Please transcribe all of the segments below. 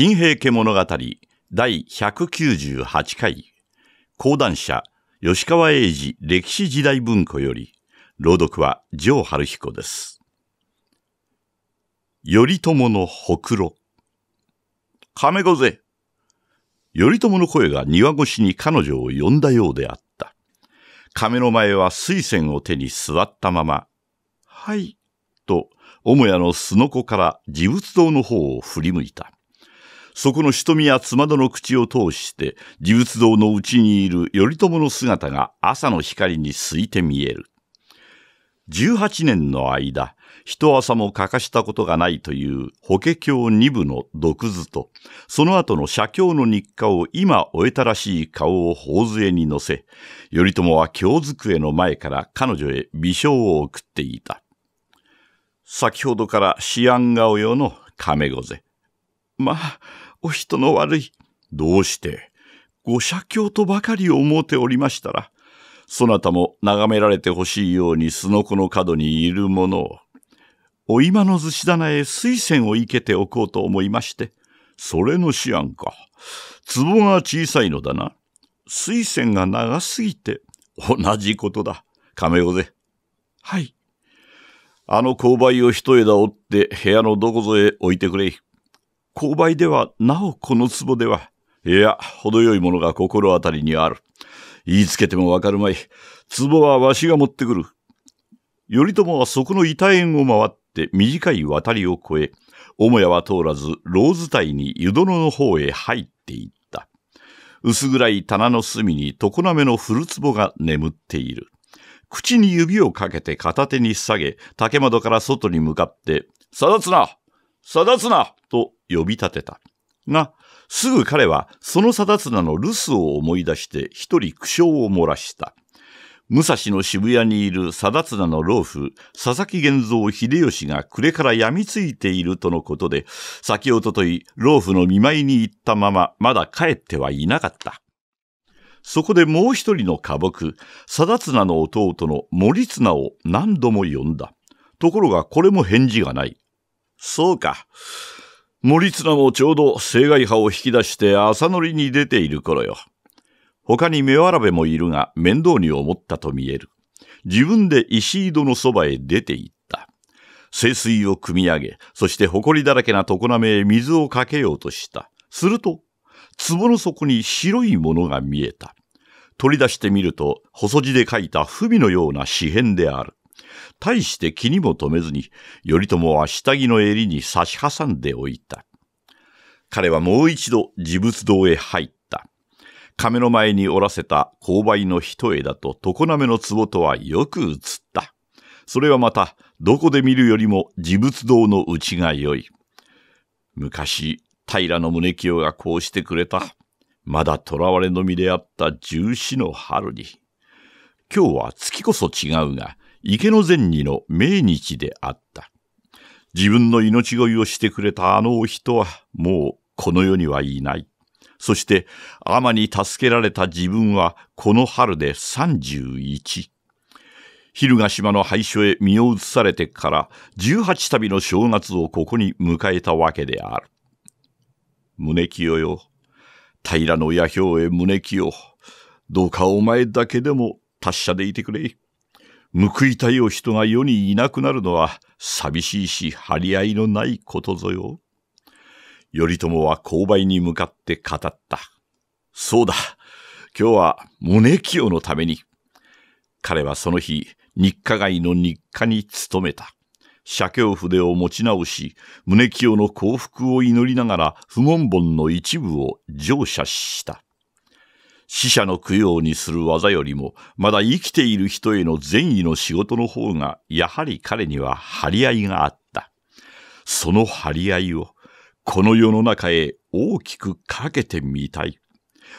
新平家物語第198回講談社吉川英治歴史時代文庫より朗読は城春彦です。頼朝のほくろ亀御ぜ頼朝の声が庭越しに彼女を呼んだようであった。亀の前は水仙を手に座ったまま、はい、と母屋のすのこから自仏堂の方を振り向いた。そこの瞳やつまどの口を通して、自仏堂の内にいる頼朝の姿が朝の光に透いて見える。十八年の間、一朝も欠かしたことがないという法華経二部の毒図と、その後の写経の日課を今終えたらしい顔を頬杖に乗せ、頼朝は京机の前から彼女へ微笑を送っていた。先ほどから思案顔用の亀御瀬。まあ、お人の悪い。どうして、ご社経とばかり思うておりましたら、そなたも眺められてほしいようにすのこの角にいるものを、お今の寿司棚へ水仙を生けておこうと思いまして、それの思案か。壺が小さいのだな。水仙が長すぎて、同じことだ。亀尾ぜ。はい。あの勾配を一枝折って部屋のどこぞへ置いてくれ勾配ではなおこの壺では。いや、程よいものが心当たりにある。言いつけてもわかるまい。壺はわしが持ってくる。頼朝はそこの板縁を回って短い渡りを越え、母屋は通らず、ローズ隊に湯殿の方へ入っていった。薄暗い棚の隅に常滑の古壺が眠っている。口に指をかけて片手に下げ、竹窓から外に向かって、さだつなさだつなと呼び立てた。が、すぐ彼はその貞綱の留守を思い出して一人苦笑を漏らした。武蔵の渋谷にいる貞綱の老夫、佐々木源蔵秀吉が暮れから病みついているとのことで、先おととい、老夫の見舞いに行ったまま、まだ帰ってはいなかった。そこでもう一人の家僕、貞綱の弟の森綱を何度も呼んだ。ところがこれも返事がない。そうか。森綱もちょうど青害派を引き出して朝乗りに出ている頃よ。他に目わらべもいるが面倒に思ったと見える。自分で石井戸のそばへ出て行った。清水を汲み上げ、そして埃だらけな床滑へ水をかけようとした。すると、壺の底に白いものが見えた。取り出してみると、細字で書いた文のような詩編である。大して気にも留めずに、頼朝は下着の襟に差し挟んでおいた。彼はもう一度自仏堂へ入った。亀の前におらせた勾配の一枝と常滑の壺とはよく映った。それはまた、どこで見るよりも自仏堂の内が良い。昔、平の宗清がこうしてくれた。まだ囚われの身であった十四の春に。今日は月こそ違うが、池の善にの命日であった。自分の命乞いをしてくれたあのお人は、もうこの世にはいない。そして、天に助けられた自分は、この春で31。昼ヶ島の廃所へ身を移されてから、18旅の正月をここに迎えたわけである。胸清よ。平の野兵へ胸清。どうかお前だけでも達者でいてくれ。報いたいお人が世にいなくなるのは寂しいし張り合いのないことぞよ。頼朝は勾配に向かって語った。そうだ。今日は宗清のために。彼はその日、日課外の日課に勤めた。写経筆を持ち直し、宗清の幸福を祈りながら、不問本の一部を乗車した。死者の供養にする技よりも、まだ生きている人への善意の仕事の方が、やはり彼には張り合いがあった。その張り合いを、この世の中へ大きくかけてみたい。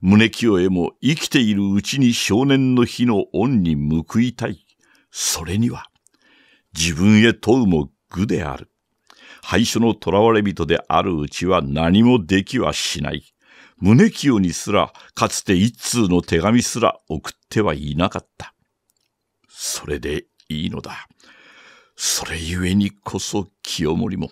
胸清へも生きているうちに少年の日の恩に報いたい。それには、自分へ問うも愚である。廃所の囚われ人であるうちは何もできはしない。胸清にすら、かつて一通の手紙すら送ってはいなかった。それでいいのだ。それゆえにこそ清盛も。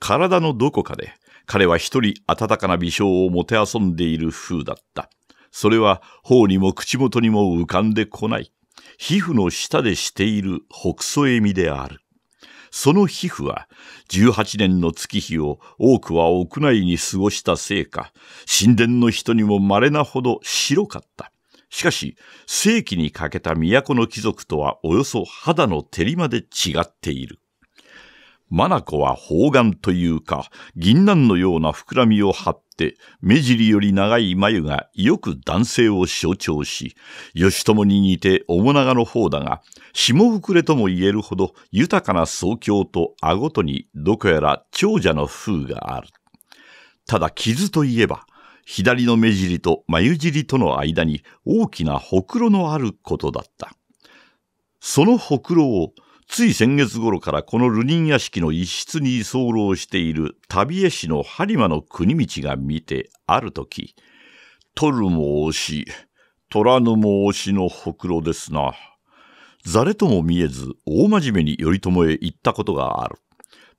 体のどこかで、彼は一人温かな微笑をもてあそんでいる風だった。それは頬にも口元にも浮かんでこない。皮膚の下でしているほくそ笑みである。その皮膚は、18年の月日を多くは屋内に過ごしたせいか、神殿の人にも稀なほど白かった。しかし、世紀にかけた都の貴族とはおよそ肌の照りまで違っている。マナコは方眼というか、銀杏のような膨らみを張って、目尻より長い眉がよく男性を象徴し、義朝に似て面長の方だが、下膨れとも言えるほど豊かな総教とあごとにどこやら長者の風がある。ただ傷といえば、左の目尻と眉尻との間に大きなほくろのあることだった。そのほくろをつい先月頃からこの流人屋敷の一室に居候している旅絵師の播磨の国道が見てある時、取るも推し、取らぬも推しのほくろですな。ざれとも見えず大真面目に頼朝へ行ったことがある。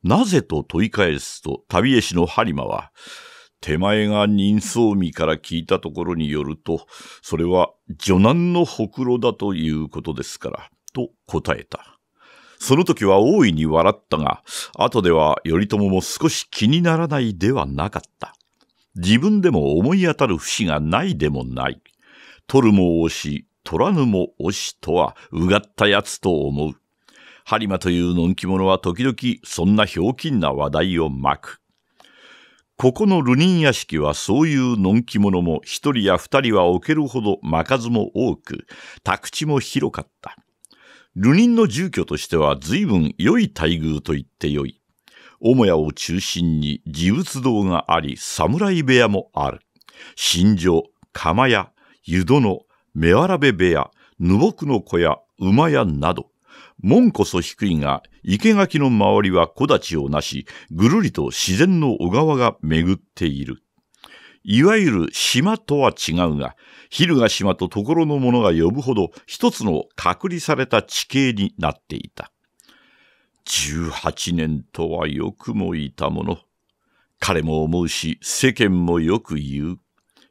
なぜと問い返すと旅絵師の播磨は、手前が人相見から聞いたところによると、それは女難のほくろだということですから、と答えた。その時は大いに笑ったが、後では頼朝も少し気にならないではなかった。自分でも思い当たる節がないでもない。取るも推し、取らぬも推しとは、うがったやつと思う。播磨というのんき者は時々そんなひょうきんな話題を巻く。ここの流人屋敷はそういうのんき者も一人や二人は置けるほど巻かずも多く、宅地も広かった。流人の住居としては随分良い待遇と言って良い。母屋を中心に自物堂があり、侍部屋もある。新城、釜屋、湯殿、目ら部部屋、ぬぼくの小屋、馬屋など。門こそ低いが、生垣の周りは木立をなし、ぐるりと自然の小川が巡っている。いわゆる島とは違うが、昼が島と所の者が呼ぶほど一つの隔離された地形になっていた。18年とはよくもいたもの。彼も思うし、世間もよく言う。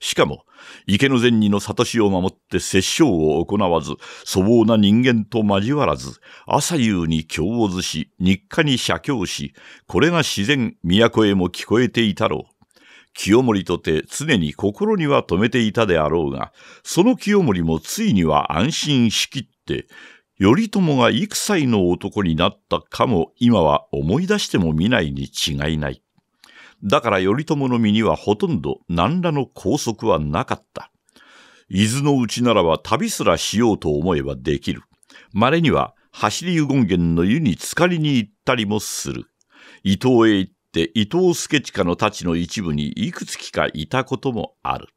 しかも、池の善人の里しを守って殺生を行わず、粗暴な人間と交わらず、朝夕に京をずし、日課に写経し、これが自然、都へも聞こえていたろう。清盛とて常に心には留めていたであろうが、その清盛もついには安心しきって、頼朝が幾歳の男になったかも今は思い出しても見ないに違いない。だから頼朝の身にはほとんど何らの拘束はなかった。伊豆のうちならば旅すらしようと思えばできる。稀には走り湯権現の湯に浸かりに行ったりもする。伊東へ行っって伊藤助親の太刀の一部にいくつきかいたこともある。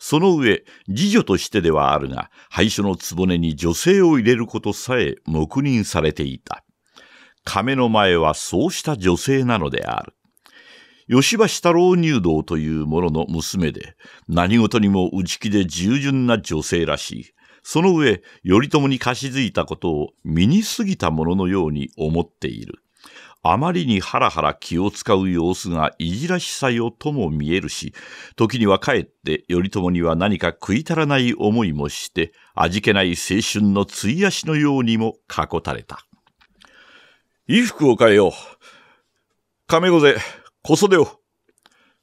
その上、次女としてではあるが、廃所の壺に女性を入れることさえ黙認されていた。亀の前はそうした女性なのである。吉橋太郎入道という者の娘で、何事にも内気で従順な女性らしい。その上、頼朝に貸し付いたことを身に過ぎたもののように思っている。あまりにハラハラ気を使う様子がいじらしさよとも見えるし、時にはかえって頼朝には何か食い足らない思いもして、味気ない青春のついやしのようにも囲たれた。衣服を変えよう。亀御瀬、小袖を。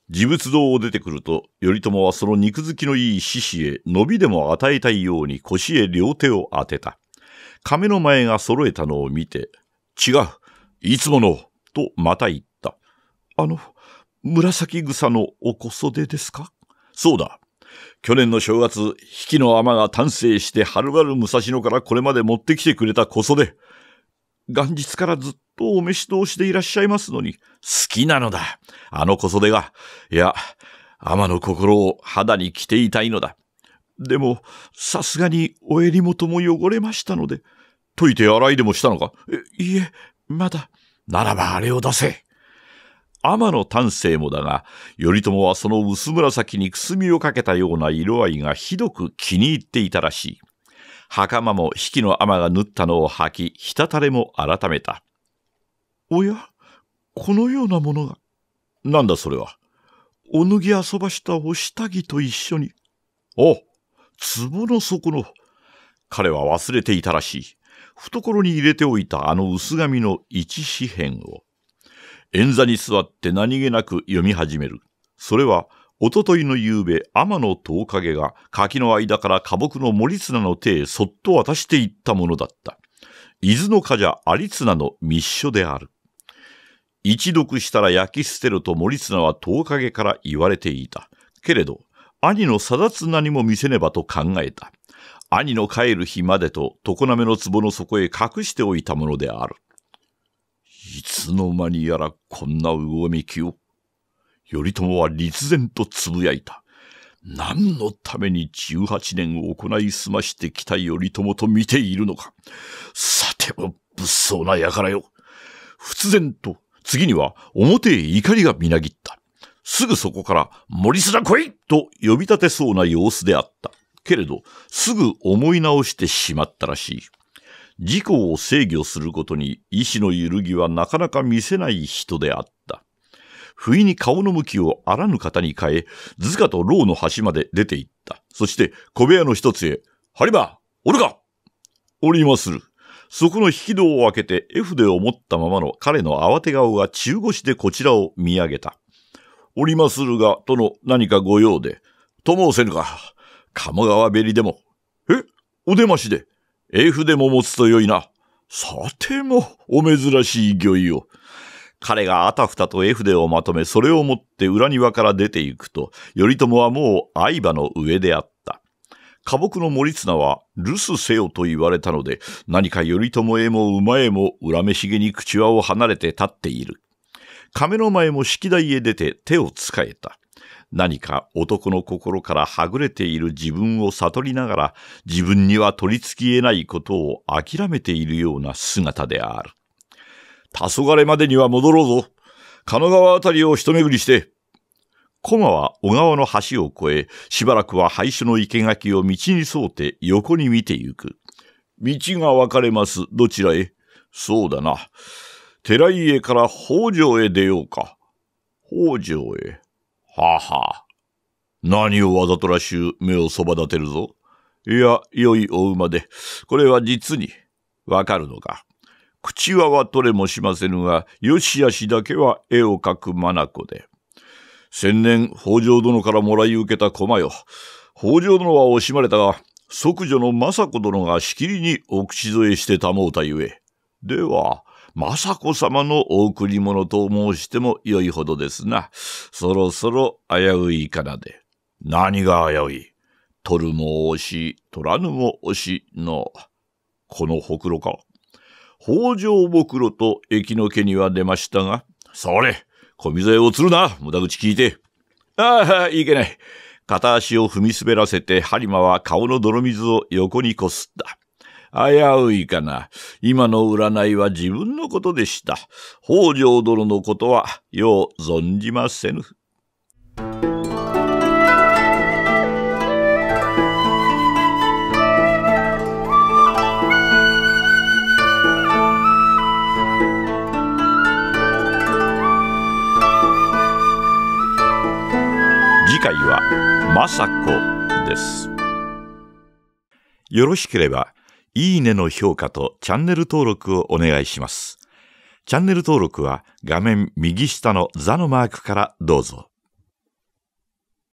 自物堂を出てくると、頼朝はその肉付きのいい獅子へ伸びでも与えたいように腰へ両手を当てた。亀の前が揃えたのを見て、違う。いつもの、とまた言った。あの、紫草のおこそでですかそうだ。去年の正月、引きの雨が丹精してはるばる武蔵野からこれまで持ってきてくれたこそで。元日からずっとお召し通しでいらっしゃいますのに、好きなのだ。あのこそでが、いや、天の心を肌に着ていたいのだ。でも、さすがにお襟元も汚れましたので、解いて洗いでもしたのかいいえ、まだ。ならばあれを出せ。天の丹精もだが、頼朝はその薄紫にくすみをかけたような色合いがひどく気に入っていたらしい。袴も比企の天が縫ったのを履き、ひたたれも改めた。おや、このようなものが。なんだそれは。お脱ぎ遊ばしたお下着と一緒に。お壺の底の。彼は忘れていたらしい。懐に入れておいたあの薄紙の一紙片を、円座に座って何気なく読み始める。それは、おとといの夕べ、天野遠影が柿の間から花木の森綱の手へそっと渡していったものだった。伊豆の家じゃ有綱の密書である。一読したら焼き捨てると森綱は遠影から言われていた。けれど、兄の定綱にも見せねばと考えた。兄の帰る日までと常滑の壺の底へ隠しておいたものである。いつの間にやらこんなうごみきを。頼朝は立然とつぶやいた。何のために18年を行い済ましてきた頼朝と見ているのか。さては物騒な輩よ。仏然と、次には表へ怒りがみなぎった。すぐそこから、森すら来いと呼び立てそうな様子であった。けれど、すぐ思い直してしまったらしい。事故を制御することに意志の揺るぎはなかなか見せない人であった。不意に顔の向きをあらぬ方に変え、図下と牢の端まで出て行った。そして小部屋の一つへ、ハリバおるかおりまする。そこの引き戸を開けて絵筆を持ったままの彼の慌て顔が中腰でこちらを見上げた。おりまするが、との何か御用で。ともせぬか。鴨川べりでも、え、お出ましで、英筆も持つとよいな。さても、お珍しい魚意を。彼があたふたと絵筆をまとめ、それを持って裏庭から出て行くと、頼朝はもう相場の上であった。花木の森綱は、留守せよと言われたので、何か頼朝へも馬へも恨めしげに口輪を離れて立っている。亀の前も式台へ出て手を使えた。何か男の心からはぐれている自分を悟りながら自分には取り付き得ないことを諦めているような姿である。黄昏までには戻ろうぞ。神奈川あたりを一巡りして。駒は小川の橋を越え、しばらくは廃所の生垣を道に沿って横に見てゆく。道が分かれます。どちらへそうだな。寺家から北条へ出ようか。北条へ。はあ、はあ、何をわざとらしゅう目をそば立てるぞ。いや、良いお馬で、これは実に、わかるのか。口輪は取れもしませぬが、よしあしだけは絵を描く眼で。先年、北条殿からもらい受けた駒よ。北条殿は惜しまれたが、即女の政子殿がしきりにお口添えしてたもうたゆえ。では、雅子様のお贈り物と申しても良いほどですな。そろそろ危ういかなで。何が危うい取るも惜し、取らぬも惜しの。このほくろか。北条ぼくろと駅の家には出ましたが、それ、小見添を釣るな、無駄口聞いて。ああ、いけない。片足を踏み滑らせて、針リは顔の泥水を横にこすった。危ういかな。今の占いは自分のことでした。北条殿のことは、よう存じませぬ。次回は、政子です。よろしければ、いいねの評価とチャンネル登録をお願いします。チャンネル登録は画面右下の座のマークからどうぞ。